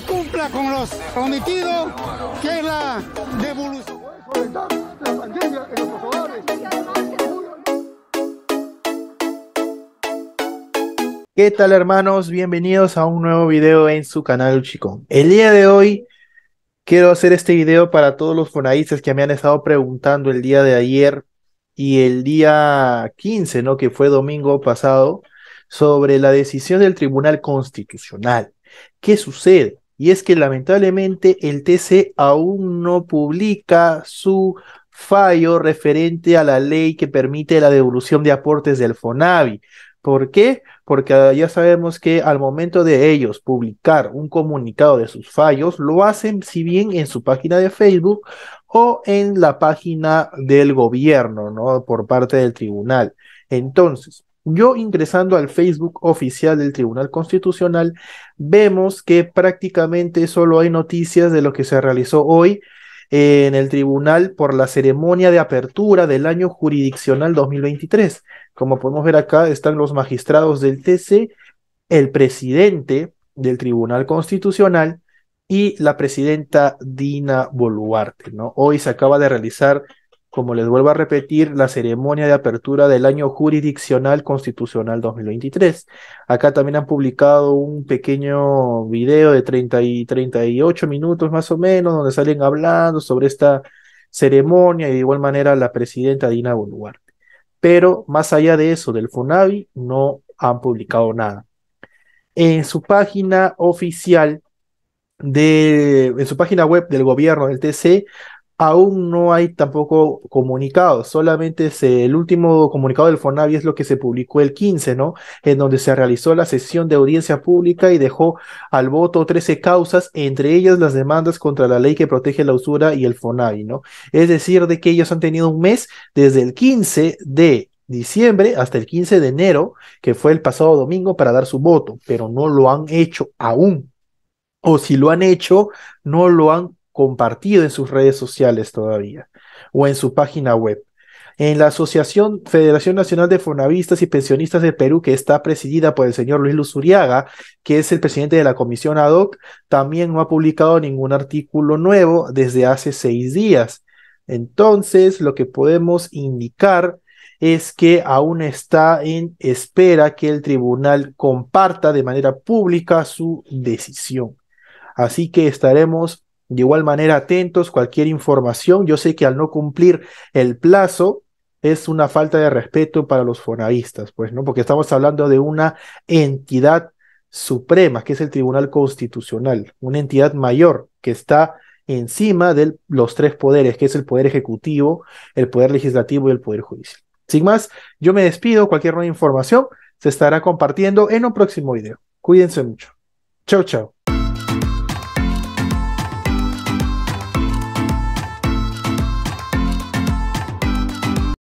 cumpla con los prometidos, que es la devolución. ¿Qué tal hermanos? Bienvenidos a un nuevo video en su canal Chicón. El día de hoy quiero hacer este video para todos los fonaíces que me han estado preguntando el día de ayer y el día 15, ¿no? Que fue domingo pasado, sobre la decisión del Tribunal Constitucional. ¿Qué sucede? y es que lamentablemente el TC aún no publica su fallo referente a la ley que permite la devolución de aportes del FONAVI. ¿Por qué? Porque ah, ya sabemos que al momento de ellos publicar un comunicado de sus fallos, lo hacen si bien en su página de Facebook o en la página del gobierno, ¿no? Por parte del tribunal. Entonces, yo ingresando al Facebook oficial del Tribunal Constitucional, vemos que prácticamente solo hay noticias de lo que se realizó hoy en el tribunal por la ceremonia de apertura del año jurisdiccional 2023. Como podemos ver acá están los magistrados del TC, el presidente del Tribunal Constitucional y la presidenta Dina Boluarte. ¿no? Hoy se acaba de realizar como les vuelvo a repetir, la ceremonia de apertura del año jurisdiccional constitucional 2023. Acá también han publicado un pequeño video de 30 y 38 minutos más o menos, donde salen hablando sobre esta ceremonia y de igual manera la presidenta Dina Boluarte. Pero más allá de eso, del FUNAVI, no han publicado nada. En su página oficial, de, en su página web del gobierno del TC aún no hay tampoco comunicados, solamente el último comunicado del FONAVI es lo que se publicó el 15, ¿no? En donde se realizó la sesión de audiencia pública y dejó al voto 13 causas, entre ellas las demandas contra la ley que protege la usura y el FONAVI, ¿no? Es decir, de que ellos han tenido un mes desde el 15 de diciembre hasta el 15 de enero, que fue el pasado domingo, para dar su voto, pero no lo han hecho aún. O si lo han hecho, no lo han compartido en sus redes sociales todavía o en su página web. En la Asociación Federación Nacional de fonavistas y Pensionistas de Perú, que está presidida por el señor Luis Luzuriaga, que es el presidente de la comisión ad hoc, también no ha publicado ningún artículo nuevo desde hace seis días. Entonces, lo que podemos indicar es que aún está en espera que el tribunal comparta de manera pública su decisión. Así que estaremos de igual manera, atentos, cualquier información. Yo sé que al no cumplir el plazo es una falta de respeto para los fonavistas, pues, ¿no? Porque estamos hablando de una entidad suprema, que es el Tribunal Constitucional, una entidad mayor que está encima de los tres poderes, que es el poder ejecutivo, el poder legislativo y el poder judicial. Sin más, yo me despido. Cualquier nueva información se estará compartiendo en un próximo video. Cuídense mucho. Chau, chao.